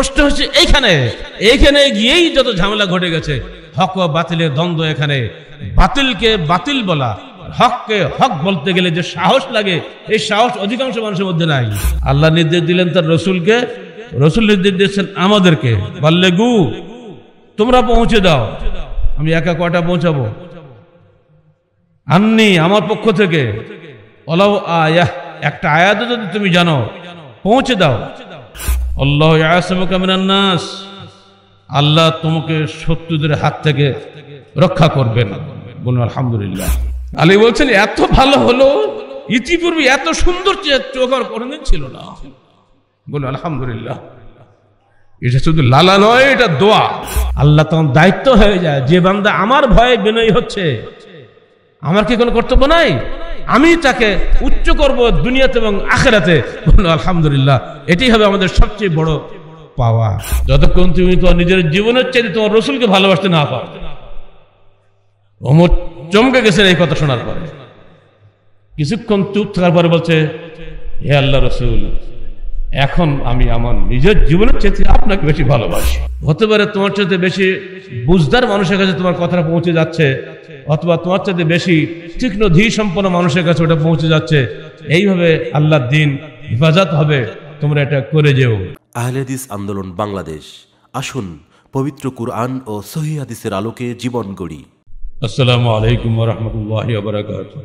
কষ্ট হচ্ছে এইখানে এইখানে গিয়েই যত ঝামেলা ঘটে গেছে হক ও বাতিলের দ্বন্দ্ব এখানে বাতিলকে বাতিল বলা হককে হক বলতে গেলে যে সাহস লাগে এই সাহস অধিকাংশ মানুষের মধ্যে নাই আল্লাহ নির্দেশ দিলেন তার রসুলকে রসুল নির্দেশ দিয়েছেন আমাদেরকে বললে গু তোমরা পৌঁছে দাও আমি একা কটা পৌঁছাবো আননি আমার পক্ষ থেকে অলাও আয়া একটা আয়াত যদি তুমি জানো পৌঁছে দাও আল্লাহ ইয়াসমুকা মিনান নাস আল্লাহ তোমাকে শত্রুদের হাত থেকে রক্ষা করবেন বলুন আলহামদুলিল্লাহ আলী বলছেন এত ভালো হলো ইতিপূর্বে এত সুন্দর চোখার কোনোদিন ছিল না বলুন আলহামদুলিল্লাহ এটা শুধু লালা নয় এটা দোয়া আল্লাহ তখন দায়িত্ব হয়ে যায় যে বান্দা আমার ভয়ে বিনয় হচ্ছে আমার কি কোনো কর্তব্য নাই আমি তাকে উচ্চ করব দুনিয়াতে এবং আখেরাতে আলহামদুলিল্লাহ এটি হবে আমাদের সবচেয়ে বড় পাওয়া যতক্ষণ তুমি তোমার নিজের জীবনের চাইতে তোমার রসুলকে ভালোবাসতে না পারো অমর চমকে গেছেন এই কথা শোনার পরে কিছুক্ষণ চুপ থাকার পরে বলছে হে আল্লাহ রসুল এখন আমি আমার নিজের জীবনের চেয়ে আপনাকে বেশি ভালোবাসি হতে পারে তোমার চাইতে বেশি বুঝদার মানুষের কাছে তোমার কথাটা পৌঁছে যাচ্ছে অথবা তোমার চাইতে বেশি তীক্ষ্ণ ধী সম্পন্ন মানুষের কাছে ওটা পৌঁছে যাচ্ছে এইভাবে আল্লাহর দিন হেফাজত হবে তোমরা এটা করে যেও আহলেদিস আন্দোলন বাংলাদেশ আসুন পবিত্র কুরআন ও সহি হাদিসের আলোকে জীবন গড়ি আসসালামু আলাইকুম রহমতুল্লাহ বারাকাতুহু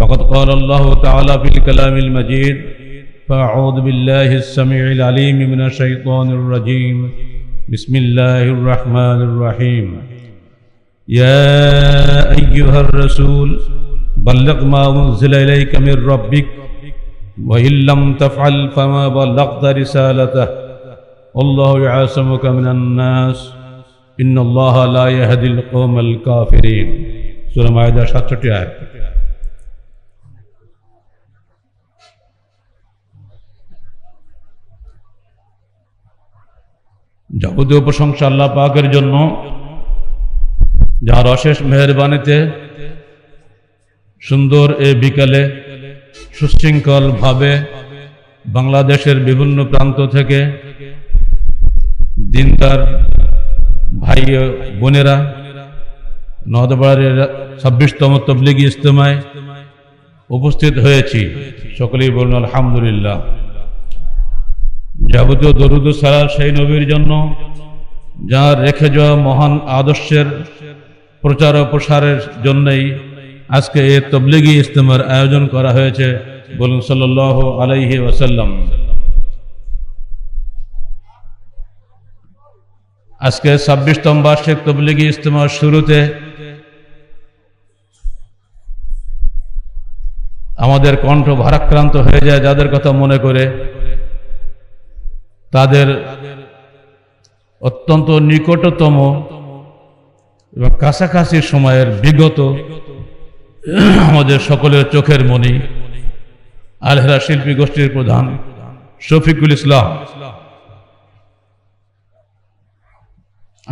فقد قال الله تعالى في الكلام المجيد فأعوذ بالله السميع العليم من الشيطان الرجيم بسم الله الرحمن الرحيم يا أيها الرسول بلغ ما أنزل إليك من ربك وإن لم تفعل فما بلغت رسالته الله يعاصمك من الناس إن الله لا يهدي القوم الكافرين سورة مائدة 67 যাবতীয় প্রশংসা আল্লাহ পাকের জন্য যার অশেষ মেহরবানিতে সুন্দর এ বিকালে সুশৃঙ্খলভাবে বাংলাদেশের বিভিন্ন প্রান্ত থেকে দিনদার ভাই বোনেরা নদবাড়ের ছাব্বিশতম তবলিগি ইজতেমায় উপস্থিত হয়েছি সকলেই বলুন আলহামদুলিল্লাহ যাবতীয় দরুদ সারা সেই নবীর জন্য যার রেখে যাওয়া মহান আদর্শের প্রচার ও প্রসারের জন্যই আজকে এ তবলিগি ইজতেমার আয়োজন করা হয়েছে বলুন সাল আলাইহি ওয়াসাল্লাম আজকে ছাব্বিশতম বার্ষিক তবলিগি ইস্তেমার শুরুতে আমাদের কণ্ঠ ভারাক্রান্ত হয়ে যায় যাদের কথা মনে করে তাদের অত্যন্ত নিকটতম এবং কাছাকাছি সময়ের বিগত আমাদের সকলের চোখের মনি আলহেরা শিল্পী গোষ্ঠীর প্রধান শফিকুল ইসলাম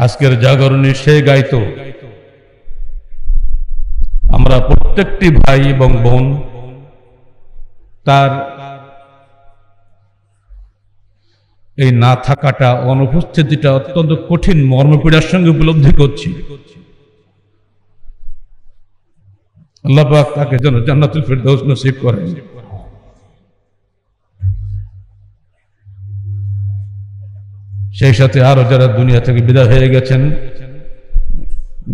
আজকের জাগরণী সে গাইত আমরা প্রত্যেকটি ভাই এবং বোন তার এই না থাকাটা অনুপস্থিতিটা অত্যন্ত কঠিন মর্মপীড়ার সঙ্গে উপলব্ধি করছি আল্লাহ তাকে যেন জান্নাতুল ফেরদৌস নসিব করেন সেই সাথে আরো যারা দুনিয়া থেকে বিদায় হয়ে গেছেন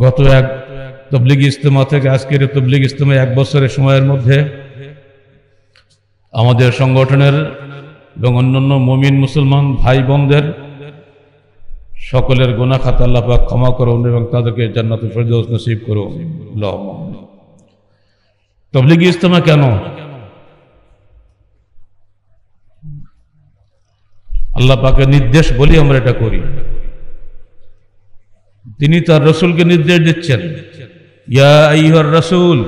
গত এক তবলিগ ইজতেমা থেকে আজকের তবলিগ ইজতেমা এক বছরের সময়ের মধ্যে আমাদের সংগঠনের এবং অন্যান্য মমিন মুসলমান ভাই বোনদের সকলের গোনা খাত আল্লাপাক ক্ষমা করুন এবং তাদেরকে জান্নাত ফেরদৌস নসিব করুন তবলিগি ইস্তমা কেন আল্লাহ পাকে নির্দেশ বলি আমরা এটা করি তিনি তার রসুলকে নির্দেশ দিচ্ছেন ইয়া আইহর রসুল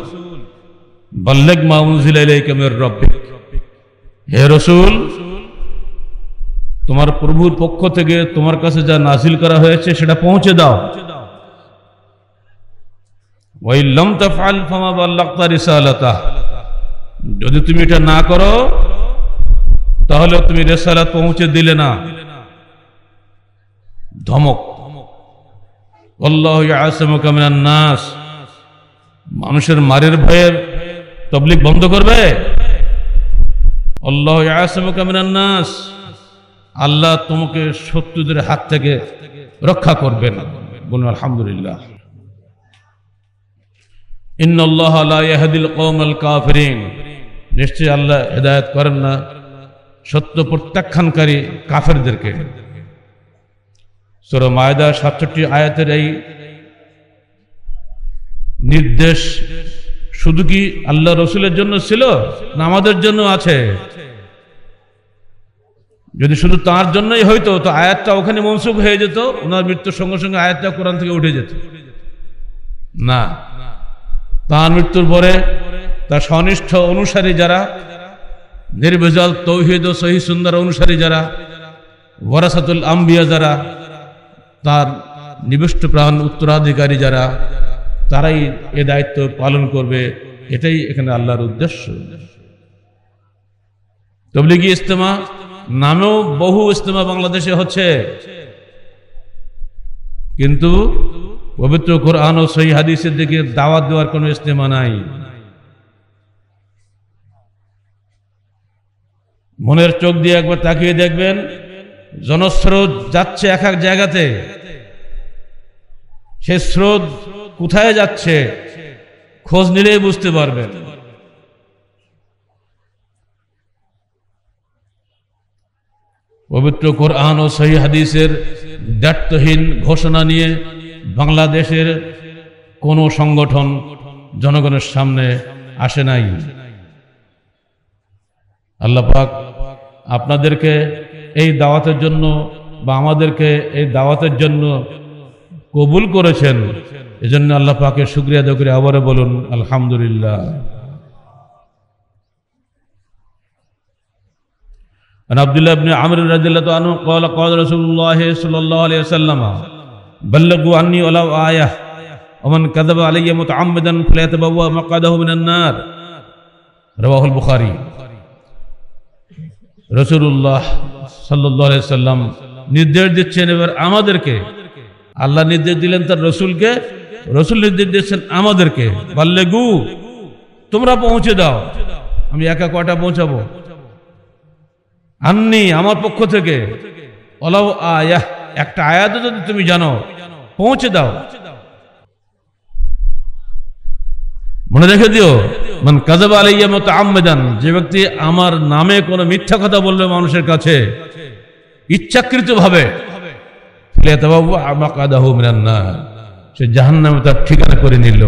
বাল্লেক মাউনজিল হে রসুল তোমার প্রভুর পক্ষ থেকে তোমার কাছে যা নাসিল করা হয়েছে সেটা পৌঁছে দাও যদি তুমি এটা না করো তাহলে তুমি রেসালাত পৌঁছে দিলে না ধমক নাস মানুষের মারের ভয়ের তবলিক বন্ধ করবে অল্লাহ নাস আল্লাহ তোমাকে শত্রুদের হাত থেকে রক্ষা করবেন বলুন আলহামদুলিল্লাহ আল্লাহ হেদায়ত করেন না সত্য প্রত্যাখ্যানকারী কাফেরদেরকে সোর মায়দা সাতষট্টি আয়াতের এই নির্দেশ শুধু কি আল্লাহ রসুলের জন্য ছিল না আমাদের জন্য আছে যদি শুধু তার জন্যই হইতো তো আয়াতটা ওখানে মনসুখ হয়ে যেত ওনার মৃত্যুর সঙ্গে সঙ্গে আয়াতটা কোরআন থেকে উঠে যেত না তার মৃত্যুর পরে তার সনিষ্ঠ অনুসারী যারা নির্ভেজাল তৌহিদ ও সহি সুন্দর অনুসারী যারা ওয়ারাসাতুল আম্বিয়া যারা তার নিবিষ্ট প্রাণ উত্তরাধিকারী যারা তারাই এ দায়িত্ব পালন করবে এটাই এখানে আল্লাহর উদ্দেশ্য তবলিগি ইস্তেমা নানক বহু ইস্তেমা বাংলাদেশে হচ্ছে কিন্তু পবিত্র কোরআন ও সহি হাদিসের দিকে দাওয়াত দেওয়ার কোনো ইস্তেমা নাই মনের চোখ দিয়ে একবার তাকিয়ে দেখবেন জনস্রোত যাচ্ছে এক এক জায়গাতে সে স্রোত কোথায় যাচ্ছে খোঁজ নিলেই বুঝতে পারবেন পবিত্র কোরআন ও সহি হাদিসের দায়িত্বহীন ঘোষণা নিয়ে বাংলাদেশের কোনো সংগঠন জনগণের সামনে আসে নাই আল্লাহ পাক আপনাদেরকে এই দাওয়াতের জন্য বা আমাদেরকে এই দাওয়াতের জন্য কবুল করেছেন এজন্য আল্লাহ পাকে শুক্রিয়া দকরি আবারও বলুন আলহামদুলিল্লাহ عن عبد الله بن عمرو رضي الله عنه قال قال رسول الله صلى الله عليه وسلم بلغوا عني ولو آية ومن كذب علي متعمدا فليتبوأ مقعده من النار رواه البخاري রসুল্লাহ সাল্লাহ সাল্লাম নির্দেশ দিচ্ছেন এবার আমাদেরকে আল্লাহ নির্দেশ দিলেন তার রসুলকে রসুল নির্দেশ দিচ্ছেন আমাদেরকে বললে গু তোমরা পৌঁছে দাও আমি একা কটা পৌঁছাবো আন্নি আমার পক্ষ থেকে অলাও আয়াহ একটা আয়াত যদি তুমি জানো পৌঁছে দাও মনে রেখে দিও মান কাজব আলাইয়া মতো আমেদান যে ব্যক্তি আমার নামে কোনো মিথ্যা কথা বললো মানুষের কাছে ইচ্ছাকৃত ভাবে আমাকে সে জাহান নামে তার ঠিকানা করে নিল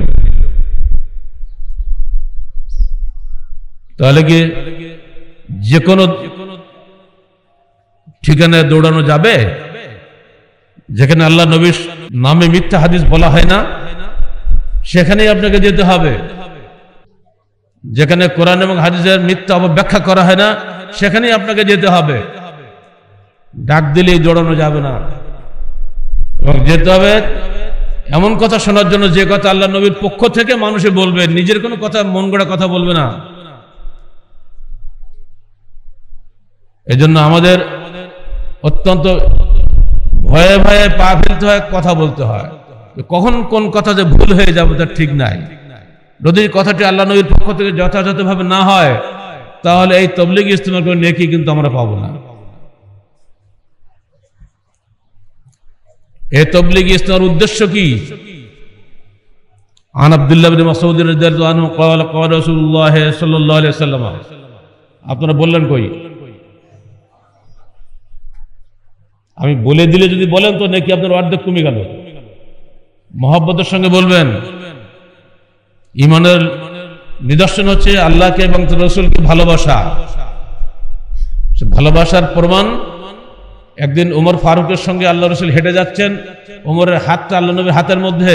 তাহলে কি যে কোনো ঠিকানায় দৌড়ানো যাবে যেখানে আল্লাহ নবীর নামে মিথ্যা হাদিস বলা হয় না সেখানেই আপনাকে যেতে হবে যেখানে কোরআন এবং হাদিসের মিথ্যা ব্যাখ্যা করা হয় না সেখানেই আপনাকে যেতে হবে ডাক দিলেই দৌড়ানো যাবে না এবং যেতে হবে এমন কথা শোনার জন্য যে কথা আল্লাহ নবীর পক্ষ থেকে মানুষে বলবে নিজের কোনো কথা মন গড়া কথা বলবে না এজন্য আমাদের অত্যন্ত ভয়ে ভয়ে পা ফেলতে হয় কথা বলতে হয় কখন কোন কথা যে ভুল হয়ে যাবে তার ঠিক নাই যদি কথাটি আল্লাহ নবীর পক্ষ থেকে যথাযথভাবে না হয় তাহলে এই তবলিগ ইস্তেমাল করে নেকি কিন্তু আমরা পাবো না এ তবলিগ ইস্তেমার উদ্দেশ্য কি আন عبد الله بن مسعود رضي الله عنه قال قال আপনারা বললেন কই আমি বলে দিলে যদি বলেন তো নাকি আপনার অর্ধেক কমে গেল মহব্বতের সঙ্গে বলবেন ইমানের নিদর্শন হচ্ছে আল্লাহকে এবং রসুলকে ভালোবাসা ভালোবাসার প্রমাণ একদিন ওমর ফারুকের সঙ্গে আল্লাহ রসুল হেঁটে যাচ্ছেন ওমরের হাতটা আল্লাহ নবীর হাতের মধ্যে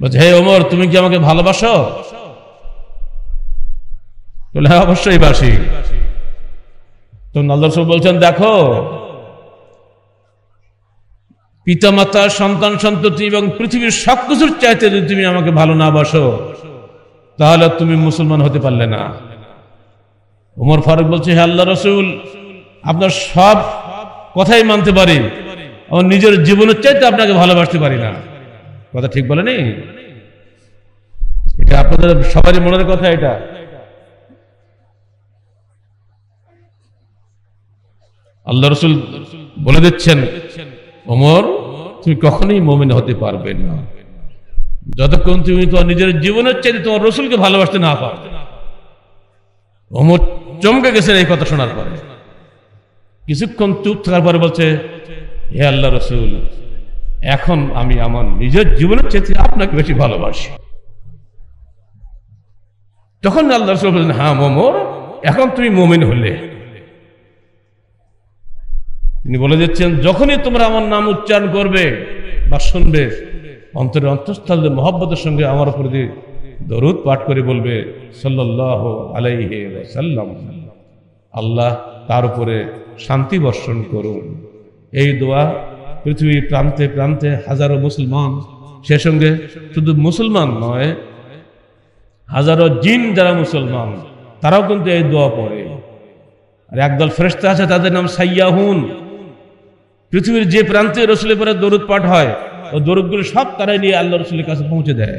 বলছে হে ওমর তুমি কি আমাকে ভালোবাসো হ্যাঁ অবশ্যই বাসি তো আল্লাহ রসুল বলছেন দেখো পিতামাতা সন্তান সন্ততি এবং পৃথিবীর সব কিছুর চাইতে যদি তুমি আমাকে ভালো না বাসো তাহলে তুমি মুসলমান হতে পারলে না উমর ফারুক বলছে হে আল্লাহ রসুল আপনার সব কথাই মানতে পারি আমার নিজের জীবনের চাইতে আপনাকে ভালোবাসতে পারি না কথা ঠিক বলেনি এটা আপনাদের সবারই মনের কথা এটা আল্লাহ রসুল বলে দিচ্ছেন অমর তুমি কখনোই মোমিন হতে পারবে না যতক্ষণ তুমি তোমার নিজের জীবনের চাইতে তোমার রসুলকে ভালোবাসতে না পারো অমর চমকে গেছেন এই কথা শোনার পরে কিছুক্ষণ চুপ থাকার পরে বলছে হে আল্লাহ রসুল এখন আমি আমার নিজের জীবনের চাইতে আপনাকে বেশি ভালোবাসি তখন আল্লাহ রসুল বলছেন হ্যাঁ মোমর এখন তুমি মোমিন হলে তিনি বলে দিচ্ছেন যখনই তোমরা আমার নাম উচ্চারণ করবে বা শুনবে অন্তরে অন্তঃস্থল মহব্বতের সঙ্গে আমার উপর দিয়ে দরুদ পাঠ করে বলবে সাল্লাহ আলাইহাল্লাম আল্লাহ তার উপরে শান্তি বর্ষণ করুন এই দোয়া পৃথিবীর প্রান্তে প্রান্তে হাজারো মুসলমান সে সঙ্গে শুধু মুসলমান নয় হাজারো জিন যারা মুসলমান তারাও কিন্তু এই দোয়া পড়ে আর একদল ফ্রেস্তা আছে তাদের নাম সাইয়াহুন পৃথিবীর যে প্রান্তে রসুলের পরে দরুদ পাঠ হয় ও দরুদগুলো সব তারাই নিয়ে আল্লাহ রসুলের কাছে পৌঁছে দেয়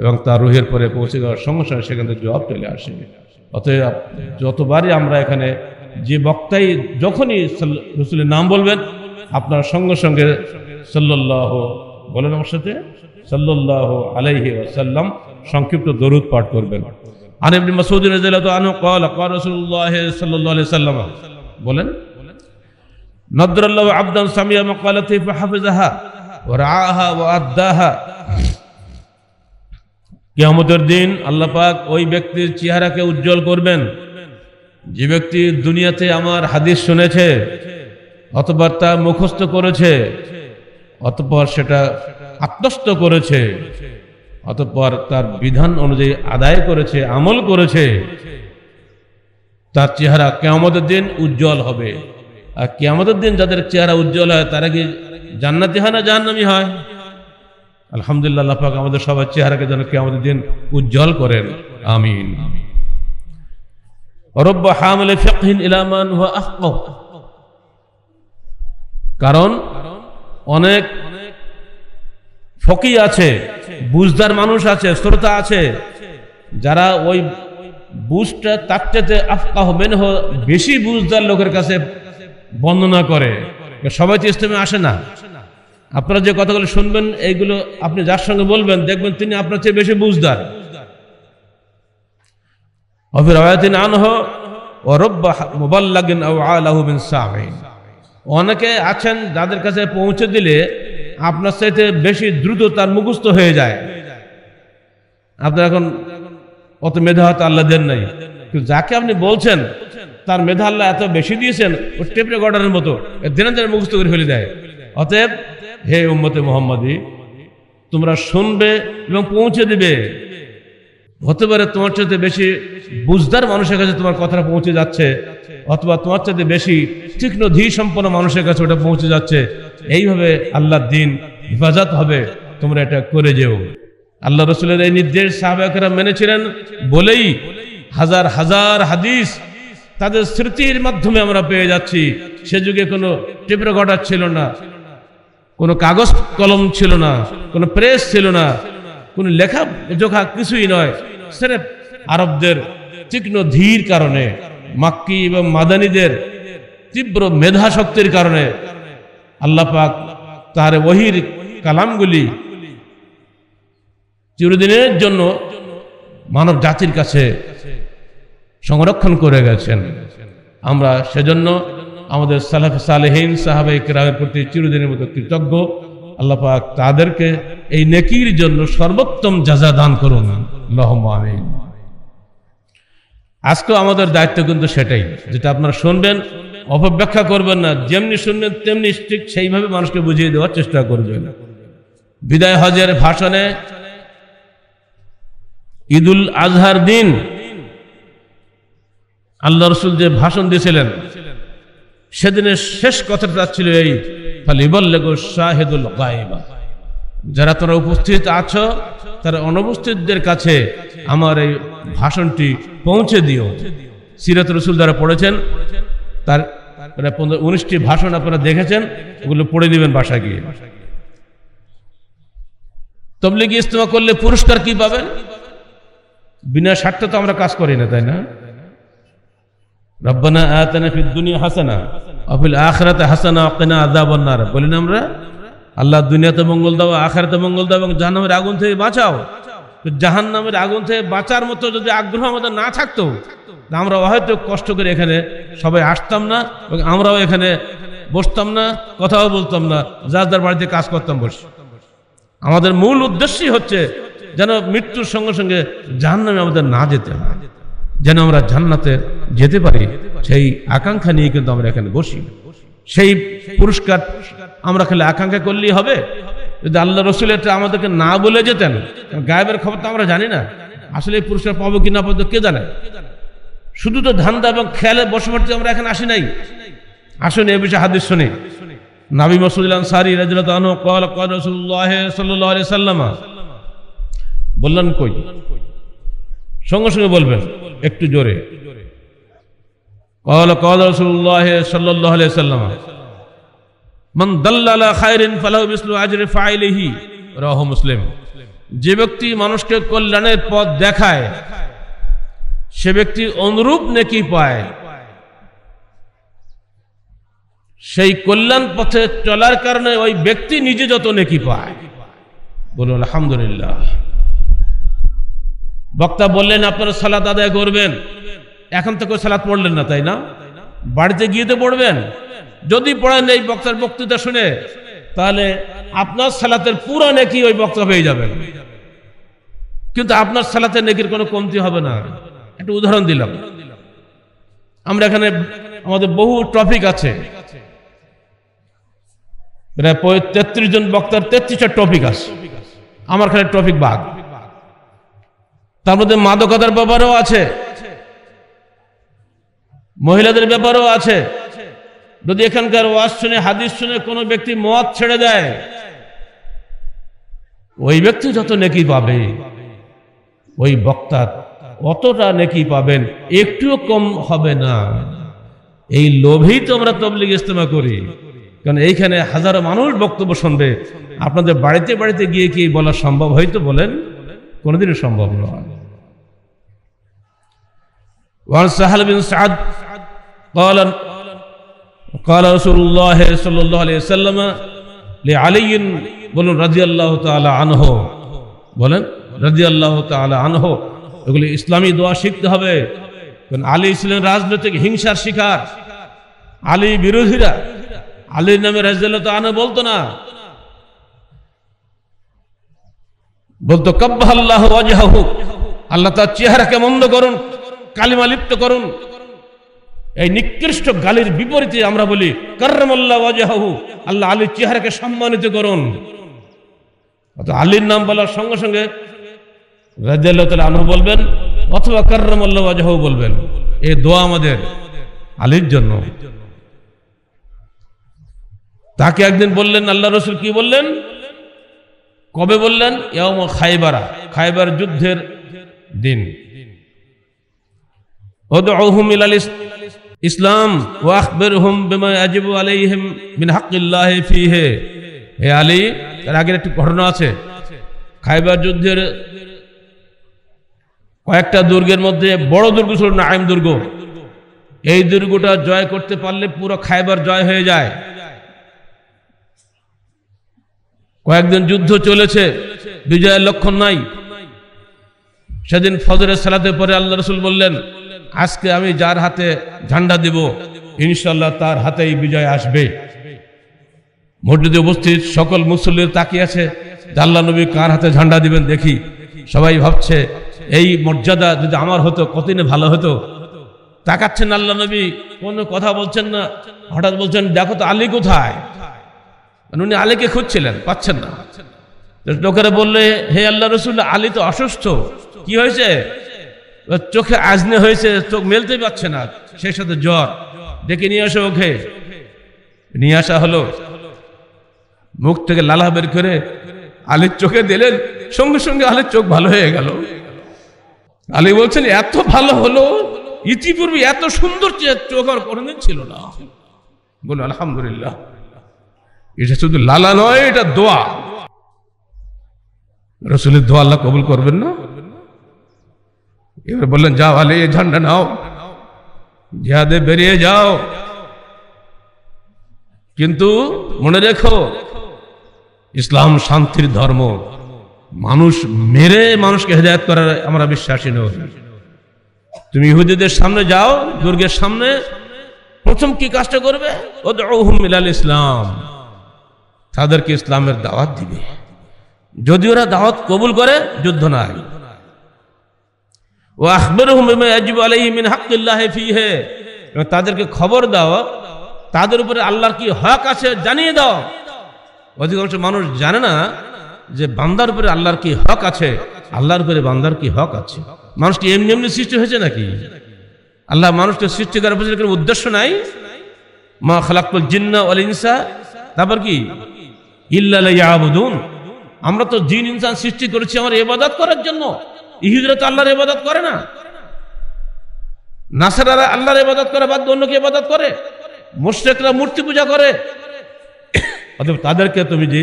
এবং তার রুহের পরে পৌঁছে দেওয়ার সমস্যা সেখান থেকে জবাব চলে আসে অতএব যতবারই আমরা এখানে যে বক্তাই যখনই রসুলের নাম বলবেন আপনার সঙ্গে সঙ্গে সাল্লাহ বলেন আমার সাথে সাল্লাহ আলাইহি সাল্লাম সংক্ষিপ্ত দরুদ পাঠ করবেন আনে ابن مسعود رضي قال قال رسول الله صلى الله عليه وسلم বলেন نضر الله عبدا سمع مقالته فحفظها ورعاها وأداها কেয়ামতের দিন আল্লাহ পাক ওই ব্যক্তির চেহারাকে উজ্জ্বল করবেন যে ব্যক্তি দুনিয়াতে আমার হাদিস শুনেছে অতবার তা মুখস্থ করেছে অতপর সেটা আত্মস্থ করেছে অতপর তার বিধান অনুযায়ী আদায় করেছে আমল করেছে তার চেহারা কেয়ামতের দিন উজ্জ্বল হবে আর কিয়ামতের দিন যাদের চেহারা উজ্জ্বল হয় তারা কি জান্নাতি হয় না জাহান্নামি হয় আলহামদুলিল্লাহ আমাদের সবার চেহারাকে যেন কিয়ামতের দিন উজ্জ্বল করেন আমিন রব্ব হামল ফিকহিন ইলামান কারণ অনেক ফকি আছে বুঝদার মানুষ আছে শ্রোতা আছে যারা ওই বুঝটা তার চাইতে আফকাহ মেন বেশি বুঝদার লোকের কাছে বর্ণনা করে সবাই তো ইসলামে আসে না আপনারা যে কথাগুলো শুনবেন এইগুলো আপনি যার সঙ্গে বলবেন দেখবেন তিনি আপনার চেয়ে বেশি বুঝদার অফির আয়াতিন আনহ অরব্বা মোবাল্লাগিন আলাহবিন সাহিন অনেকে আছেন যাদের কাছে পৌঁছে দিলে আপনার সাথে বেশি দ্রুত তার মুখস্থ হয়ে যায় আপনার এখন অত মেধাহত আল্লাহ দেন নাই কিন্তু যাকে আপনি বলছেন তার মেধা আল্লাহ এত বেশি দিয়েছেন ও টেপ রেকর্ডারের মতো দিনের দিনে মুখস্থ করে ফেলে দেয় অতএব হে উম্মতে মোহাম্মদি তোমরা শুনবে এবং পৌঁছে দিবে হতে পারে তোমার চাইতে বেশি বুঝদার মানুষের কাছে তোমার কথাটা পৌঁছে যাচ্ছে অথবা তোমার চাইতে বেশি তীক্ষ্ণ ধী সম্পন্ন মানুষের কাছে ওটা পৌঁছে যাচ্ছে এইভাবে আল্লাহর দিন হেফাজত হবে তোমরা এটা করে যেও আল্লাহ রসুলের এই নির্দেশ সাহাবাকেরা মেনেছিলেন বলেই হাজার হাজার হাদিস তাদের স্মৃতির মাধ্যমে আমরা পেয়ে যাচ্ছি সে যুগে কোনো টিপ্র ঘটার ছিল না কোনো কাগজ কলম ছিল না কোনো প্রেস ছিল না কোনো লেখা জোখা কিছুই নয় সেরে আরবদের তীক্ষ্ণ ধীর কারণে মাক্কি এবং মাদানীদের তীব্র মেধা শক্তির কারণে আল্লাহ পাক তার ওহির কালামগুলি চিরদিনের জন্য মানব জাতির কাছে সংরক্ষণ করে গেছেন আমরা সেজন্য আমাদের সালাফ সালেহীন সাহাবে ইকরামের প্রতি চিরদিনের মতো কৃতজ্ঞ আল্লাপাক তাদেরকে এই নেকির জন্য সর্বোত্তম যাজা দান করুন লহমানি আজকেও আমাদের দায়িত্ব কিন্তু সেটাই যেটা আপনারা শুনবেন অপব্যাখ্যা করবেন না যেমনি শুনবেন তেমনি ঠিক সেইভাবে মানুষকে বুঝিয়ে দেওয়ার চেষ্টা করবেন বিদায় হজের ভাষণে ঈদুল আজহার দিন আল্লাহ রসুল যে ভাষণ দিয়েছিলেন সেদিনের শেষ কথাটা ছিল এই ফালিবল্লেগো শাহেদুল গায়েবা যারা তোমরা উপস্থিত আছো তারা অনুপস্থিতদের কাছে আমার এই ভাষণটি পৌঁছে দিও সিরাত রসুল যারা পড়েছেন তার মানে উনিশটি ভাষণ আপনারা দেখেছেন ওগুলো পড়ে দিবেন বাসা গিয়ে তবলিগি ইস্তেমা করলে পুরস্কার কি পাবেন বিনা স্বার্থে তো আমরা কাজ করি না তাই না রব্বানা আতানা ফিদ দুনিয়া হাসানা অফিল আখরাতে হাসানা অকেনা আদাব নার বলি না আমরা আল্লাহ দুনিয়াতে মঙ্গল দাও আখরাতে মঙ্গল দাও এবং জাহান্নামের আগুন থেকে বাঁচাও জাহান্নামের আগুন থেকে বাঁচার মতো যদি আগ্রহ আমাদের না থাকতো আমরা হয়তো কষ্ট করে এখানে সবাই আসতাম না এবং আমরাও এখানে বসতাম না কথাও বলতাম না যার যার বাড়িতে কাজ করতাম বসে আমাদের মূল উদ্দেশ্যই হচ্ছে যেন মৃত্যুর সঙ্গে সঙ্গে জাহান্নামে আমাদের না যেতে হয় যেন আমরা জান্নাতে যেতে পারি সেই আকাঙ্ক্ষা নিয়ে কিন্তু আমরা এখানে বসি সেই পুরস্কার আমরা খালি আকাঙ্ক্ষা করলেই হবে যদি আল্লাহ রসুল এটা আমাদেরকে না বলে যেতেন গায়েবের খবর তো আমরা জানি না আসলে এই পুরস্কার পাবো কি না পাবো কে জানে শুধু তো ধান্দা এবং খেয়ালে বসবর্তী আমরা এখানে আসি নাই আসুন এ বিষয়ে হাদিস শুনি নাবি মসুদুল্লাহ সারি রাজুল্লাহ কল কল রসুল্লাহ সাল্লাহ সাল্লামা বললেন কই সঙ্গে সঙ্গে বলবেন একটু জোরে قال قال رسول الله صلى الله عليه وسلم من دل على خير فله مثل اجر فاعله رواه مسلم যে ব্যক্তি মানুষকে কল্যাণের পথ দেখায় সে ব্যক্তি অনুরূপ নেকি পায় সেই কল্যাণ পথে চলার কারণে ওই ব্যক্তি নিজে যত নেকি পায় বলুন আলহামদুলিল্লাহ বক্তা বললেন আপনারা সালাত আদায় করবেন এখন থেকে সালাদ সালাত পড়লেন না তাই না বাড়িতে গিয়ে তো পড়বেন যদি পড়েন এই বক্তার বক্তৃতা শুনে তাহলে আপনার সালাতের পুরো নাকি ওই বক্তা হয়ে যাবে কিন্তু আপনার সালাতে নেকির কোনো কমতি হবে না একটা উদাহরণ দিলাম আমরা এখানে আমাদের বহু টপিক আছে প্রায় তেত্রিশ জন বক্তার তেত্রিশটা টপিক আছে আমার এখানে টপিক বাঘ তার মধ্যে মাদকতার ব্যাপারও আছে মহিলাদের ব্যাপারও আছে যদি এখানকার ওয়াশ শুনে হাদিস শুনে কোনো ব্যক্তি মত ছেড়ে দেয় ওই ব্যক্তি যত নেকি পাবে ওই বক্তা অতটা নেকি পাবেন একটুও কম হবে না এই লোভেই তো আমরা তবলিগ ইস্তেমা করি কারণ এইখানে হাজারো মানুষ বক্তব্য শুনবে আপনাদের বাড়িতে বাড়িতে গিয়ে কি বলা সম্ভব হয়তো বলেন কোনদিনই সম্ভব নয় বলুন আল্লাহ বলেন রাজি এগুলি ইসলামী দোয়া শিখতে হবে আলী ছিলেন রাজনৈতিক হিংসার শিকার আলী বিরোধীরা আলীর নামে রাজিয়াল্লাহ আনহ বলতো না বলতো কব্বাহ আল্লাহ আল্লাহ তার চেহারাকে মন্দ করুন কালিমা লিপ্ত করুন এই নিকৃষ্ট গালির বিপরীতে আমরা বলি কর্রমল্লাহ অজাহু আল্লাহ আলীর চেহারাকে সম্মানিত করুন আলীর নাম বলার সঙ্গে সঙ্গে রাজিয়াল্লাহ তালা বলবেন অথবা কর্রমল্লাহ অজাহু বলবেন এই দোয়া আমাদের আলীর জন্য তাকে একদিন বললেন আল্লাহ রসুল কি বললেন কবে বললেন ইয়াম খাইবারা খাইবার যুদ্ধের দিন ইসলাম ওয়াকবের হুম বেমা আজিব আলাইহিম বিন হাকিল্লাহ হে হে আলী তার আগের একটি ঘটনা আছে খাইবার যুদ্ধের কয়েকটা দুর্গের মধ্যে বড় দুর্গ ছিল নাইম দুর্গ এই দুর্গটা জয় করতে পারলে পুরো খাইবার জয় হয়ে যায় কয়েকদিন যুদ্ধ চলেছে বিজয়ের লক্ষণ নাই সেদিন ফজরের সালাতে পরে আল্লাহ রসুল বললেন আজকে আমি যার হাতে ঝান্ডা দিব ইনশাল্লাহ তার হাতেই বিজয় আসবে মসজিদে উপস্থিত সকল মুসল্লির তাকিয়ে আছে জাল্লা নবী কার হাতে ঝান্ডা দিবেন দেখি সবাই ভাবছে এই মর্যাদা যদি আমার হতো কতদিনে ভালো হতো তাকাচ্ছেন আল্লাহ নবী কোনো কথা বলছেন না হঠাৎ বলছেন দেখো তো আলী কোথায় উনি আলীকে খুঁজছিলেন পাচ্ছেন না লোকেরা বললে হে আল্লাহ রসুল আলী তো অসুস্থ কি হয়েছে চোখে আজনে হয়েছে চোখ মেলতে পারছে না সেই সাথে জ্বর ডেকে নিয়ে আসে ওকে নিয়ে আসা হলো মুখ থেকে লালা বের করে আলীর চোখে দিলেন সঙ্গে সঙ্গে আলীর চোখ ভালো হয়ে গেল আলী বলছেন এত ভালো হলো ইতিপূর্বে এত সুন্দর চোখ আর কোনোদিন ছিল না বলো আলহামদুলিল্লাহ এটা শুধু লালা নয় এটা দোয়া রসুলের দোয়া আল্লাহ কবুল করবেন না এবার বললেন যাও আলে ঝান্ডা নাও জেহাদে বেরিয়ে যাও কিন্তু মনে রেখো ইসলাম শান্তির ধর্ম মানুষ মেরে মানুষকে হেদায়ত করার আমরা বিশ্বাসী নেব তুমি ইহুদিদের সামনে যাও দুর্গের সামনে প্রথম কি কাজটা করবে ও ইসলাম তাদেরকে ইসলামের দাওয়াত দিবে যদি ওরা দাওয়াত কবুল করে যুদ্ধ না ও আকবর তাদেরকে খবর দাও তাদের উপরে আল্লাহর কি হক আছে জানিয়ে দাও অধিকাংশ মানুষ জানে না যে বান্দার উপরে আল্লাহর কি হক আছে আল্লাহর উপরে বান্দার কি হক আছে মানুষটি এমনি এমনি সৃষ্টি হয়েছে নাকি আল্লাহ মানুষকে সৃষ্টি করার কোনো উদ্দেশ্য নাই মা খালাকুল জিন্না অল ইনসা তারপর কি আমরা তো জিন ইনসান সৃষ্টি করেছি আমার এবাদত করার জন্য ইহুদরা তো আল্লাহর এবাদত করে না নাসারা আল্লাহর এবাদত করে বাদ অন্যকে এবাদত করে মুশরেকরা মূর্তি পূজা করে অতএব তাদেরকে তুমি যে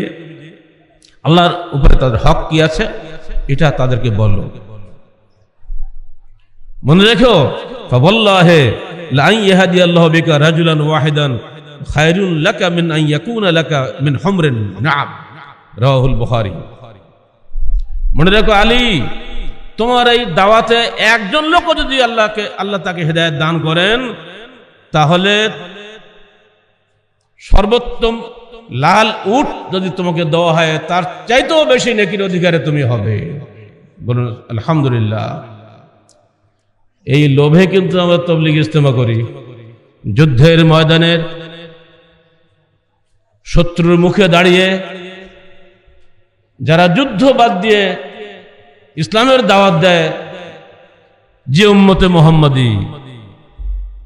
আল্লাহর উপরে তাদের হক কি আছে এটা তাদেরকে বলো মনে রেখো ফবল্লাহে লাইন ইহাদি আল্লাহ বিকা রাজুলান ওয়াহেদান খায়রুল লাকা মিন আইয়াকুন লাকা মিন হমরেন নাম রাহুল বুখারী মনে রাখো আলী তোমার এই দাওয়াতে একজন লোক যদি আল্লাহকে আল্লাহ তাকে হেদায়ত দান করেন তাহলে সর্বোত্তম লাল উট যদি তোমাকে দেওয়া হয় তার চাইতেও বেশি নেকির অধিকারে তুমি হবে বলুন আলহামদুলিল্লাহ এই লোভে কিন্তু আমরা তবলিগ ইস্তেমা করি যুদ্ধের ময়দানের শত্রুর মুখে দাঁড়িয়ে যারা যুদ্ধ বাদ দিয়ে ইসলামের দাওয়াত দেয় যে উম্মতে মোহাম্মদী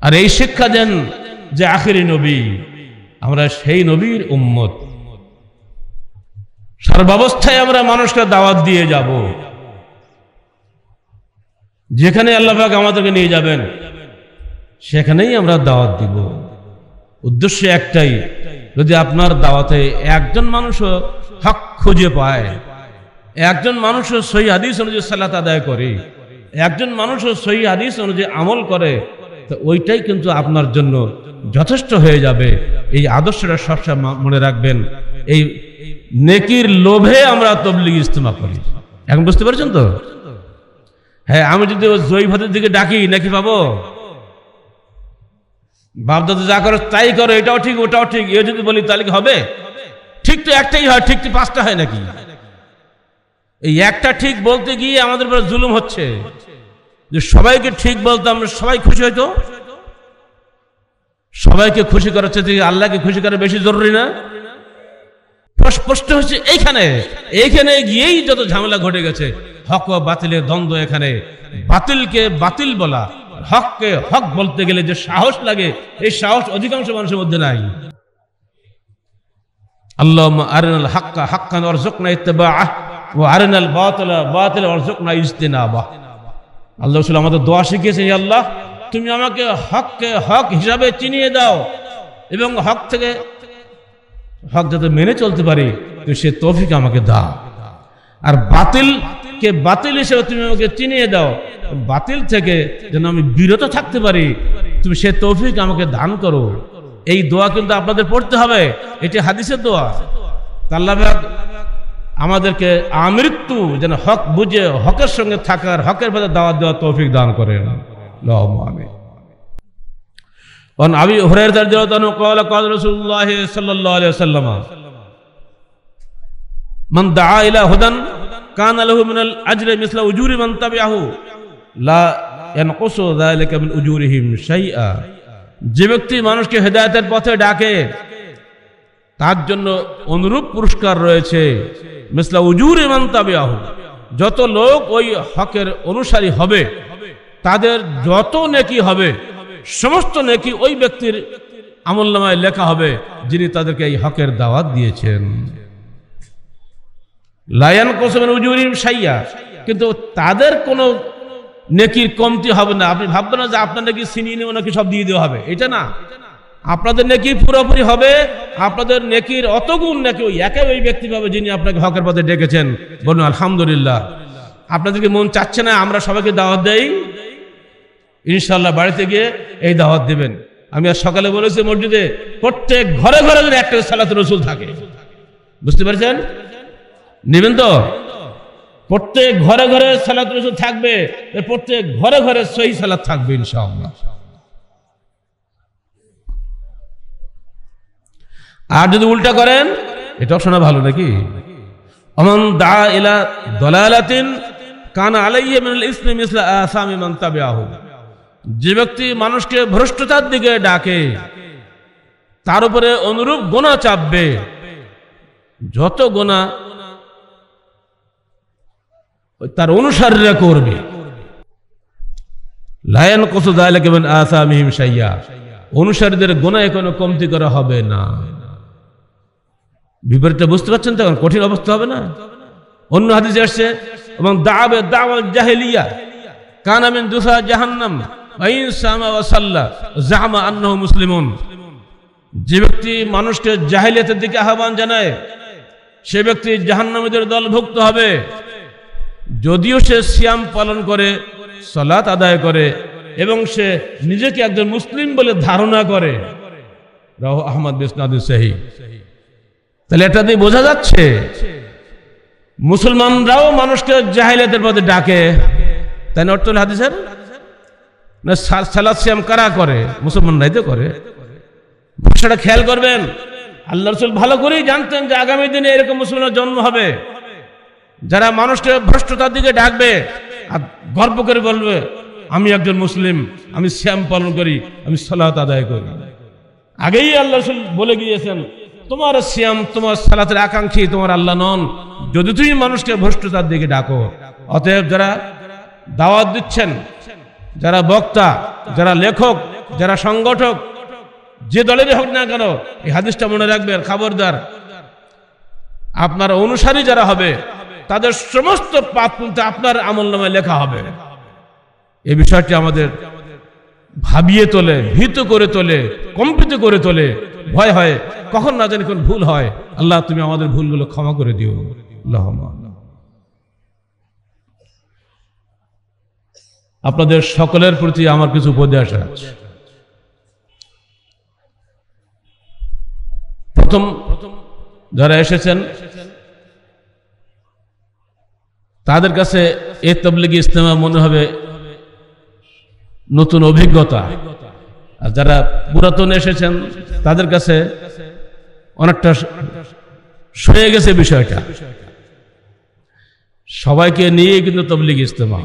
আর এই শিক্ষা দেন যে আখেরি নবী আমরা সেই নবীর উম্মত সর্বাবস্থায় আমরা মানুষকে দাওয়াত দিয়ে যাব যেখানে আল্লাহাক আমাদেরকে নিয়ে যাবেন সেখানেই আমরা দাওয়াত দিব উদ্দেশ্য একটাই যদি আপনার দাওয়াতে একজন মানুষও হক খুঁজে পায় একজন মানুষও সহি আদিস অনুযায়ী সালাত আদায় করে একজন মানুষও সহি হাদিস অনুযায়ী আমল করে তো ওইটাই কিন্তু আপনার জন্য যথেষ্ট হয়ে যাবে এই আদর্শটা সবসময় মনে রাখবেন এই নেকির লোভে আমরা তবলিগ ইজতেমা করি এখন বুঝতে পারছেন তো হ্যাঁ আমি যদি ওই জয়ী ভাতের দিকে ডাকি নাকি পাবো বাপদাদা যা করো তাই করো এটাও ঠিক ওটাও ঠিক এ যদি বলি তাহলে হবে ঠিক তো একটাই হয় ঠিক তো পাঁচটা হয় নাকি এই একটা ঠিক বলতে গিয়ে আমাদের উপরে জুলুম হচ্ছে যে সবাইকে ঠিক বলতে আমরা সবাই খুশি হইতো সবাইকে খুশি করার চেয়ে আল্লাহকে খুশি করা বেশি জরুরি না স্পষ্ট হচ্ছে এইখানে এইখানে গিয়েই যত ঝামেলা ঘটে গেছে হক বাতিলের দ্বন্দ্ব এখানে বাতিলকে বাতিল বলা হককে হক বলতে গেলে যে সাহস লাগে এই সাহস অধিকাংশ মানুষের মধ্যে নাই না না আল্লাহ দোয়া শিখিয়েছে আল্লাহ তুমি আমাকে হককে হক হিসাবে চিনিয়ে দাও এবং হক থেকে হক যাতে মেনে চলতে পারি সে আমাকে দাও আর বাতিল কে বাতিল হিসেবে তুমি আমাকে চিনিয়ে দাও বাতিল থেকে যেন আমি বিরত থাকতে পারি তুমি সে তৌফিক আমাকে দান করো এই দোয়া কিন্তু আপনাদের পড়তে হবে এটি হাদিসের দোয়া তাল্লাহ আমাদেরকে আমৃত্যু যেন হক বুঝে হকের সঙ্গে থাকার হকের ভেতরে দাওয়াত দেওয়া তৌফিক দান করে আমি কারণ আমি হরের দার্জিলাম قال কান আলহু মিনাল আজরে মিসলা উজুরি মান তাবিআহু লা ইয়ানকুসু যালিকা মিন যে ব্যক্তি মানুষকে হেদায়তের পথে ডাকে তার জন্য অনুরূপ পুরস্কার রয়েছে মিসলা উজুর ইমান তাবিআহ যত লোক ওই হকের অনুসারী হবে তাদের যত নেকি হবে সমস্ত নেকি ওই ব্যক্তির আমল নামায় লেখা হবে যিনি তাদেরকে এই হকের দাওয়াত দিয়েছেন লায়ান কোসমেন উজুরিম সাইয়া কিন্তু তাদের কোনো নেকির কমতি হবে না আপনি ভাববেন না যে আপনার নাকি ছিনিয়ে নিয়ে ওনাকে সব দিয়ে দেওয়া হবে এটা না আপনাদের নেকি পুরোপুরি হবে আপনাদের নেকির অতগুণ নাকি ওই একে ওই ব্যক্তি পাবে যিনি আপনাকে হকের পথে ডেকেছেন বলুন আলহামদুলিল্লাহ আপনাদেরকে মন চাচ্ছে না আমরা সবাইকে দাওয়াত দেই ইনশাল্লাহ বাড়িতে গিয়ে এই দাওয়াত দেবেন আমি আর সকালে বলেছি মসজিদে প্রত্যেক ঘরে ঘরে যদি একটা সালাত রসুল থাকে বুঝতে পারছেন নেবেন তো প্রত্যেক ঘরে ঘরে সালাত রসুল থাকবে প্রত্যেক ঘরে ঘরে সহি সালাত থাকবে ইনশাআল্লাহ আর যদি উল্টা করেন এটাও শোনা ভালো নাকি অমন দা ইলা দলালাতিন কান আলাইয়া মিনাল ইসলাম ইসলা আসামি মান তাবিআহু যে ব্যক্তি মানুষকে ভ্রষ্টতার দিকে ডাকে তার উপরে অনুরূপ গোনা চাপবে যত গোনা তার অনুসারীরা করবে লায়ন কসু দায়লা আসামিম আসামিহিম সাইয়া অনুসারীদের গোনায় কোনো কমতি করা হবে না বিপরীতটা বুঝতে পারছেন তখন কঠিন অবস্থা হবে না অন্য হাতে আসছে এবং দাবে দাওয়াল জাহেলিয়া কানামিন দুসা জাহান্নাম আইন সামা ওয়াসাল্লা জাহামা আন্নাহ মুসলিমুন যে ব্যক্তি মানুষকে জাহিলিয়াতের দিকে আহ্বান জানায় সে ব্যক্তি জাহান্নামীদের দলভুক্ত হবে যদিও সে সিয়াম পালন করে সলাত আদায় করে এবং সে নিজেকে একজন মুসলিম বলে ধারণা করে রাহ আহমদ বিসনাদু সাহি তাহলে এটা দিয়ে বোঝা যাচ্ছে মুসলমানরাও মানুষকে জাহিলাতের পথে ডাকে তাই না অর্থ হাদিসের না সালাদ সিয়াম কারা করে মুসলমানরাই তো করে ভাষাটা খেয়াল করবেন আল্লাহ রসুল ভালো করেই জানতেন যে আগামী দিনে এরকম মুসলমানের জন্ম হবে যারা মানুষকে ভ্রষ্টতার দিকে ডাকবে আর গর্ব করে বলবে আমি একজন মুসলিম আমি শ্যাম পালন করি আমি সালাত আদায় করি আগেই আল্লাহ বলে গিয়েছেন তোমার শ্যাম তোমার সালাতের আকাঙ্ক্ষী তোমার আল্লাহ নন যদি তুমি মানুষকে ভ্রষ্টতার দিকে ডাকো অতএব যারা দাওয়াত দিচ্ছেন যারা বক্তা যারা লেখক যারা সংগঠক যে দলেরই হোক না কেন এই হাদিসটা মনে রাখবেন খবরদার আপনার অনুসারী যারা হবে তাদের সমস্ত পাপ কিন্তু আপনার আমল নামে লেখা হবে এ বিষয়টি আমাদের ভাবিয়ে তোলে ভীত করে তোলে কম্পিত করে তোলে ভয় হয় কখন না জানি কোন ভুল হয় আল্লাহ তুমি আমাদের ভুলগুলো ক্ষমা করে দিও আপনাদের সকলের প্রতি আমার কিছু উপদেশ আছে প্রথম যারা এসেছেন তাদের কাছে এ তবলিগি ইস্তেমা মনে হবে নতুন অভিজ্ঞতা আর যারা পুরাতন এসেছেন তাদের কাছে অনেকটা সয়ে গেছে বিষয়টা সবাইকে নিয়ে কিন্তু তবলিগ ইস্তেমা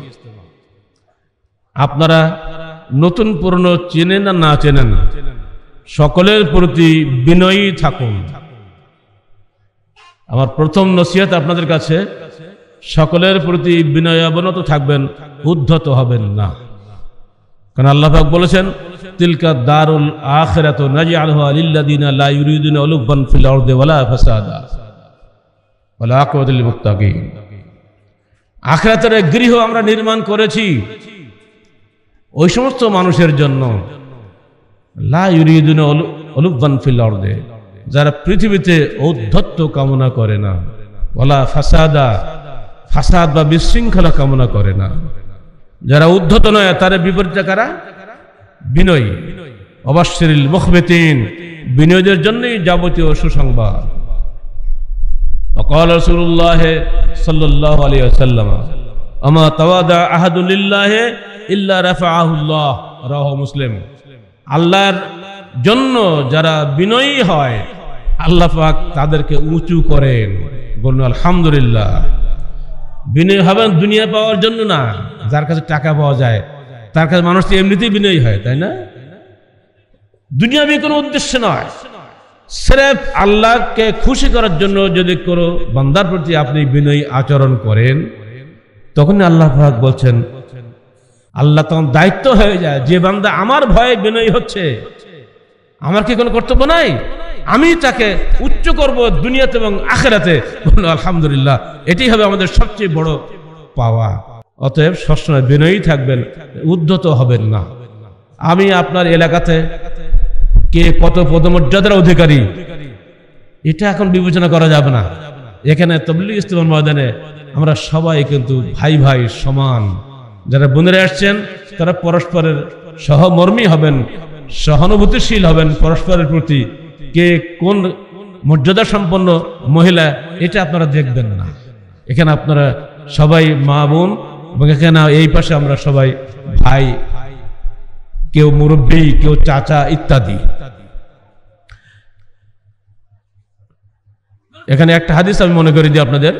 আপনারা নতুন পুরনো চেনেন না না চেনেন সকলের প্রতি বিনয়ী থাকুন আমার প্রথম নসিহত আপনাদের কাছে সকলের প্রতি বিনয় অবনত থাকবেন উদ্ধত হবেন না কারণ আল্লাহ বলেছেন তিলকা দারুল আখরাত লা আখরাতের গৃহ আমরা নির্মাণ করেছি ওই সমস্ত মানুষের জন্য লা যারা পৃথিবীতে ঔদ্ধত্য কামনা করে না ওয়ালা ফাসাদা ফাসাদ বা বিশৃঙ্খলা কামনা করে না যারা উদ্ধত নয় তারা বিপরীতে কারা বিনয়ী অবাশ্রীল মুখবেতিন বিনয়দের জন্যই যাবতীয় সুসংবাদ অকাল রসুল্লাহ সাল্লাহ আলী আসাল্লাম আমা তাওয়াদা আহাদুল্লাহ ইল্লা রাফাহুল্লাহ রাহ মুসলিম আল্লাহর জন্য যারা বিনয়ী হয় আল্লাহ পাক তাদেরকে উঁচু করেন বলুন আলহামদুলিল্লাহ বিনয় হবেন দুনিয়া পাওয়ার জন্য না যার কাছে টাকা পাওয়া যায় তার কাছে মানুষ এমনিতেই বিনয়ী হয় তাই না দুনিয়াবি কোনো উদ্দেশ্য নয় সেরেফ আল্লাহকে খুশি করার জন্য যদি কোনো বান্দার প্রতি আপনি বিনয়ী আচরণ করেন তখনই আল্লাহ ফাহাক বলছেন আল্লাহ তখন দায়িত্ব হয়ে যায় যে বান্দা আমার ভয়ে বিনয়ী হচ্ছে আমার কি কোনো কর্তব্য নাই আমি তাকে উচ্চ করব দুনিয়াতে এবং আখেরাতে আলহামদুলিল্লাহ এটি হবে আমাদের সবচেয়ে বড় পাওয়া অতএব সবসময় বিনয়ী থাকবেন উদ্ধত হবেন না আমি আপনার এলাকাতে কে কত পদমর্যাদার অধিকারী এটা এখন বিবেচনা করা যাবে না এখানে তবলিগ ইস্তমান ময়দানে আমরা সবাই কিন্তু ভাই ভাই সমান যারা বোনেরা আসছেন তারা পরস্পরের সহমর্মী হবেন সহানুভূতিশীল হবেন পরস্পরের প্রতি কে কোন মর্যাদা সম্পন্ন মহিলা এটা আপনারা দেখবেন না এখানে আপনারা সবাই মা বোন এবং এখানে এই পাশে আমরা সবাই ভাই কেউ মুরব্বী কেউ চাচা ইত্যাদি এখানে একটা হাদিস আমি মনে করি দিই আপনাদের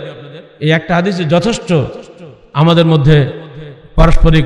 এই একটা হাদিসে যথেষ্ট আমাদের মধ্যে পারস্পরিক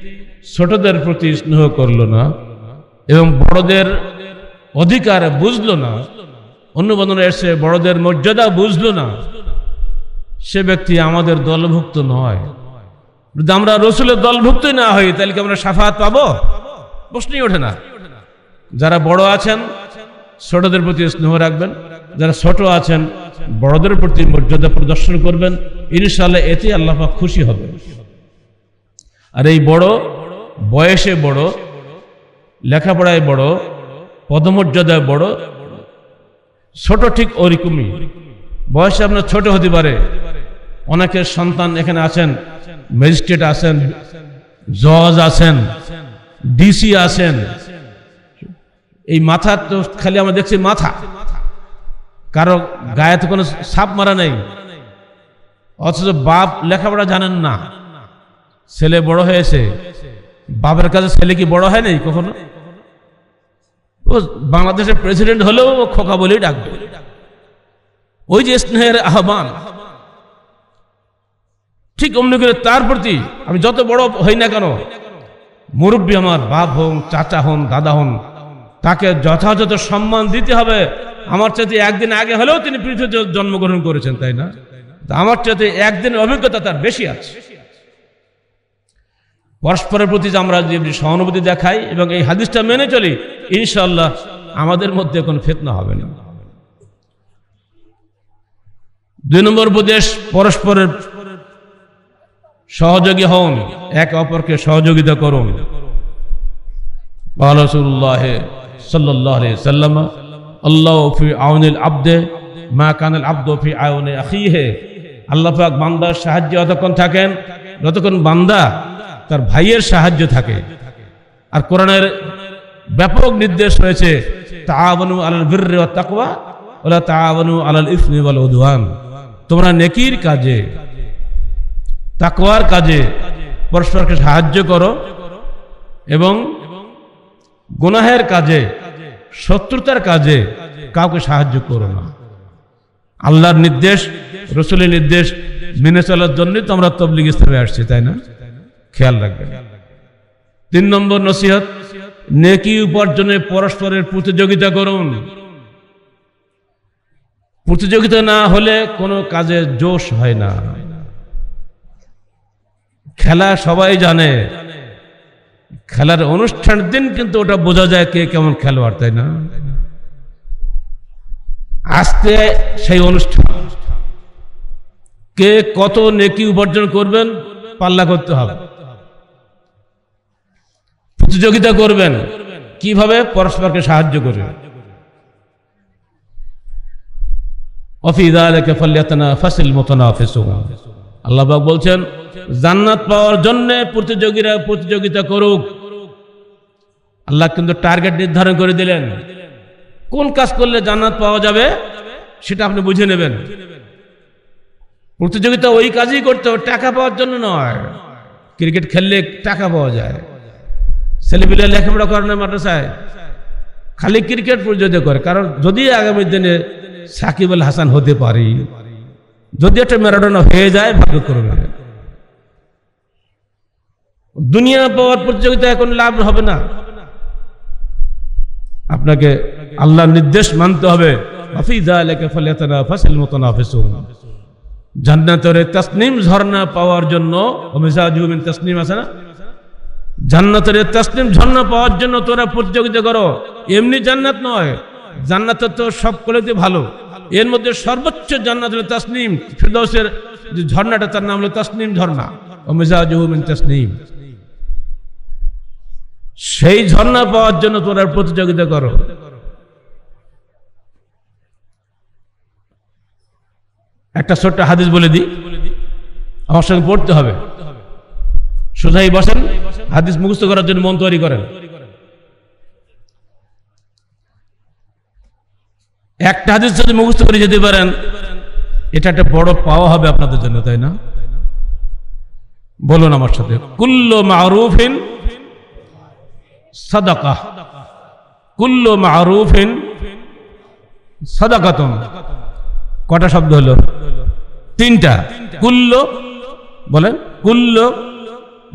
ছোটদের প্রতি স্নেহ করল না এবং বড়দের অধিকার বুঝল না অনুমোদনে এসে বড়দের মর্যাদা বুঝল না সে ব্যক্তি আমাদের দলভুক্ত নয় যদি আমরা রসুলের দলভুক্তই না হই তাহলে কি আমরা সাফাত পাব প্রশ্নই ওঠে না যারা বড় আছেন ছোটদের প্রতি স্নেহ রাখবেন যারা ছোট আছেন বড়দের প্রতি মর্যাদা প্রদর্শন করবেন ইনশাল্লাহ এতে আল্লাহ খুশি হবে আর এই বড় বয়সে বড় লেখাপড়ায় বড় পদমর্যাদায় বড় ছোট ঠিক ওরকমই বয়সে আপনার ছোট হতে পারে অনেকের সন্তান এখানে আছেন ম্যাজিস্ট্রেট আছেন জজ আছেন ডিসি আছেন এই মাথা তো খালি আমরা দেখছি মাথা কারো গায়ে তো কোনো সাপ মারা নেই অথচ বাপ লেখাপড়া জানেন না ছেলে বড় হয়েছে বাবার কাছে ছেলে কি বড় হয় নাই কখনো ও বাংলাদেশের প্রেসিডেন্ট হলেও ও খোকা বলেই ডাকবে ওই যে স্নেহের আহ্বান ঠিক অমনি করে তার প্রতি আমি যত বড় হই না কেন মুরব্বী আমার বাপ হন চাচা হন দাদা হন তাকে যথাযথ সম্মান দিতে হবে আমার চাইতে একদিন আগে হলেও তিনি পৃথিবীতে জন্মগ্রহণ করেছেন তাই না আমার চাইতে একদিন অভিজ্ঞতা তার বেশি আছে পরস্পরের প্রতি যে আমরা যে সহানুভূতি দেখাই এবং এই হাদিসটা মেনে চলি ইনশাল্লাহ আমাদের মধ্যে কোনো ফেতনা হবে না দুই নম্বর উপদেশ পরস্পরের সহযোগী হন এক অপরকে সহযোগিতা করুন রসুল্লাহ সাল্লাহ সাল্লাম আল্লাহ ফি আউনিল আব্দে মা আব্দ ফি আউনে আল্লাহ বান্দার সাহায্যে যতক্ষণ থাকেন যতক্ষণ বান্দা তার ভাইয়ের সাহায্য থাকে আর কোরআনের ব্যাপক নির্দেশ রয়েছে তাআবানু আলাল বীর ওয়াত তাকওয়া ওয়ালা আলাল ইসমি ওয়াল উদওয়ান তোমরা নেকির কাজে তাকওয়ার কাজে পরস্পরকে সাহায্য করো এবং গুনাহের কাজে শত্রুতার কাজে কাউকে সাহায্য করো না আল্লাহর নির্দেশ রসুলের নির্দেশ মেনে চলার জন্যই তোমরা আমরা তবলিগ ইসলামে আসছি তাই না খেয়াল রাখবেন তিন নম্বর নসিহত নেকি উপার্জনে পরস্পরের প্রতিযোগিতা করুন প্রতিযোগিতা না হলে কোনো কাজে জোশ হয় না খেলা সবাই জানে খেলার অনুষ্ঠান দিন কিন্তু ওটা বোঝা যায় কে কেমন খেলোয়াড় তাই না আসতে সেই অনুষ্ঠান কে কত নেকি উপার্জন করবেন পাল্লা করতে হবে প্রতিযোগিতা করবেন কিভাবে পরস্পরকে সাহায্য করবেন আল্লাহবাক বলছেন জান্নাত পাওয়ার জন্য প্রতিযোগীরা প্রতিযোগিতা করুক আল্লাহ কিন্তু টার্গেট নির্ধারণ করে দিলেন কোন কাজ করলে জান্নাত পাওয়া যাবে সেটা আপনি বুঝে নেবেন প্রতিযোগিতা ওই কাজই করতে হবে টাকা পাওয়ার জন্য নয় ক্রিকেট খেললে টাকা পাওয়া যায় ছেলেপিলে লেখাপড়া করে না মাদ্রাসায় খালি ক্রিকেট পর্যন্ত করে কারণ যদি আগামী দিনে সাকিব আল হাসান হতে পারি যদি একটা মেরাডোনা হয়ে যায় ভাগ্য করবে দুনিয়া পাওয়ার প্রতিযোগিতা এখন লাভ হবে না আপনাকে আল্লাহ নির্দেশ মানতে হবে জান্নাতরে তাসনিম ঝর্ণা পাওয়ার জন্য তাসনিম আছে না জান্নাতের তসলিম ঝর্ণা পাওয়ার জন্য তোরা প্রতিযোগিতা করো এমনি জান্নাত নয় জান্নাতের তো সব কলেজে ভালো এর মধ্যে সর্বোচ্চ জান্নাত হলো তাসনিম ফিরদৌসের যে ঝর্ণাটা তার নাম হলো তাসনিম ঝর্ণা ও মিন তাসনিম সেই ঝর্ণা পাওয়ার জন্য তোরা প্রতিযোগিতা করো একটা ছোট্ট হাদিস বলে দিই আমার সঙ্গে পড়তে হবে সোজাই বসেন হাদিস মুখস্থ করার জন্য মন তৈরি করেন একটা হাদিস যদি মুখস্থ করে যেতে পারেন এটা একটা বড় পাওয়া হবে আপনাদের জন্য তাই না বলুন আমার সাথে কুল্লো মারুফিন সাদাকা কুল্লো মারুফিন সাদাকাতন কটা শব্দ হলো তিনটা কুল্লো বলেন কুল্লো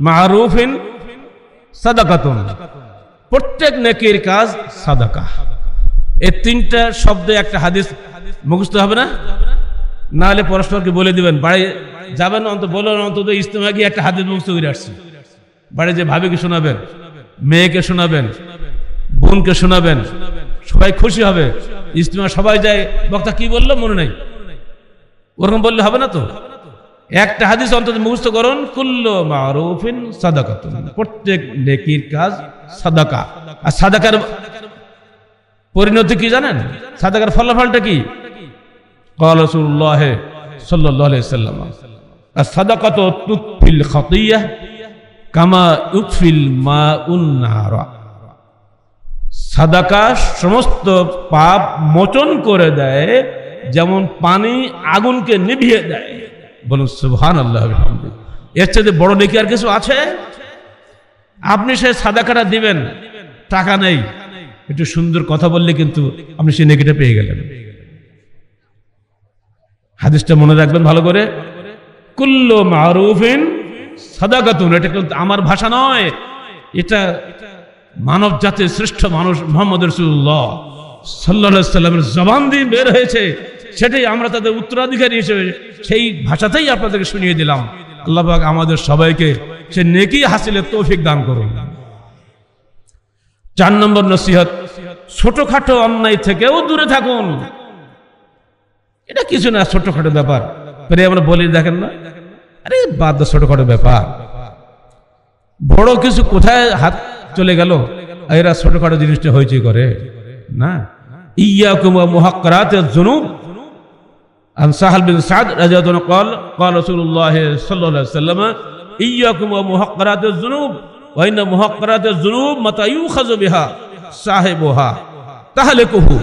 মারুফিন সাদাকাতুন প্রত্যেক নেকির কাজ সাদাকা এই তিনটা শব্দে একটা হাদিস মুখস্ত হবে না নাহলে পরস্পরকে বলে দিবেন বাড়ি যাবেন অন্তত বলবেন অন্তত ইস্তেমা গিয়ে একটা হাদিস মুখস্থ করে আসছি বাড়ি যে ভাবিকে শোনাবেন মেয়েকে শোনাবেন বোনকে শোনাবেন সবাই খুশি হবে ইস্তেমা সবাই যায় বক্তা কি বললো মনে নেই ওরকম বললে হবে না তো একটা হাদিস অন্তত মুখস্থ করুন কুল্লো মারুফিন সাদাকাত প্রত্যেক নেকির কাজ সাদাকা আর সাদাকার পরিণতি কি জানেন সাদাকার ফলাফলটা কি قال رسول الله صلى الله আর وسلم الصدقة تكفي কামা ইউকফিল মা উন্নারা সাদাকা সমস্ত পাপ মোচন করে দেয় যেমন পানি আগুনকে নিভিয়ে দেয় বলুন সুহান আল্লাহ এর চেয়ে বড় নেকি আর কিছু আছে আপনি সে সাদা কাটা দিবেন টাকা নেই একটু সুন্দর কথা বললে কিন্তু আপনি সে নেকিটা পেয়ে গেলেন হাদিসটা মনে রাখবেন ভালো করে কুল্লো মারুফিন সাদা কাতুন এটা কিন্তু আমার ভাষা নয় এটা মানব জাতির শ্রেষ্ঠ মানুষ মোহাম্মদ রসুল্লাহ সাল্লা সাল্লামের জবান দিয়ে বের হয়েছে সেটাই আমরা তাদের উত্তরাধিকারী হিসেবে সেই ভাষাতেই আপনাদেরকে শুনিয়ে দিলাম আল্লাহ আমাদের সবাইকে সে নেকি হাসিলে তৌফিক দান করুন চার নম্বর নসিহত ছোটখাটো অন্যায় থেকেও দূরে থাকুন এটা কিছু না ছোটখাটো ব্যাপার পরে আমরা বলি দেখেন না আরে বাদ ছোটখাটো ব্যাপার বড় কিছু কোথায় হাত চলে গেল এরা ছোটখাটো জিনিসটা হয়েছে করে না ইয়া কুমা মহাকারাতে জনুব عن سهل بن سعد رضي الله عنه قال قال رسول الله صلى الله عليه وسلم إياكم ومحقرات الذنوب وإن محقرات الذنوب متى يؤخذ بها صاحبها তাহলেকুহু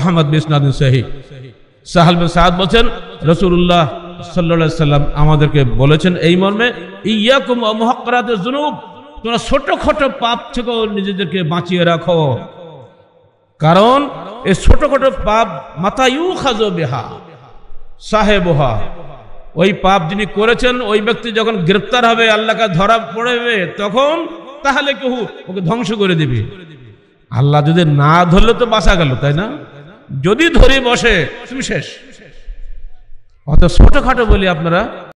আহমদ বিসনাদ সাহি সাহাল বিন বলছেন রসুল্লাহ সাল্লা সাল্লাম আমাদেরকে বলেছেন এই মর্মে ইয়াকুম মহকরাতে জুনুব তোমরা ছোটোখাটো পাপ থেকেও নিজেদেরকে বাঁচিয়ে রাখো কারণ এই ছোটোখাটো পাপ মাথায়ু খাজো বেহা সাহেবহা ওই পাপ যিনি করেছেন ওই ব্যক্তি যখন গ্রেপ্তার হবে আল্লাহকে ধরা পড়বে তখন তাহলে কেউ ওকে ধ্বংস করে দিবে আল্লাহ যদি না ধরলে তো বাঁচা গেল তাই না যদি ধরে বসে তুমি শেষ অত ছোটখাটো বলি আপনারা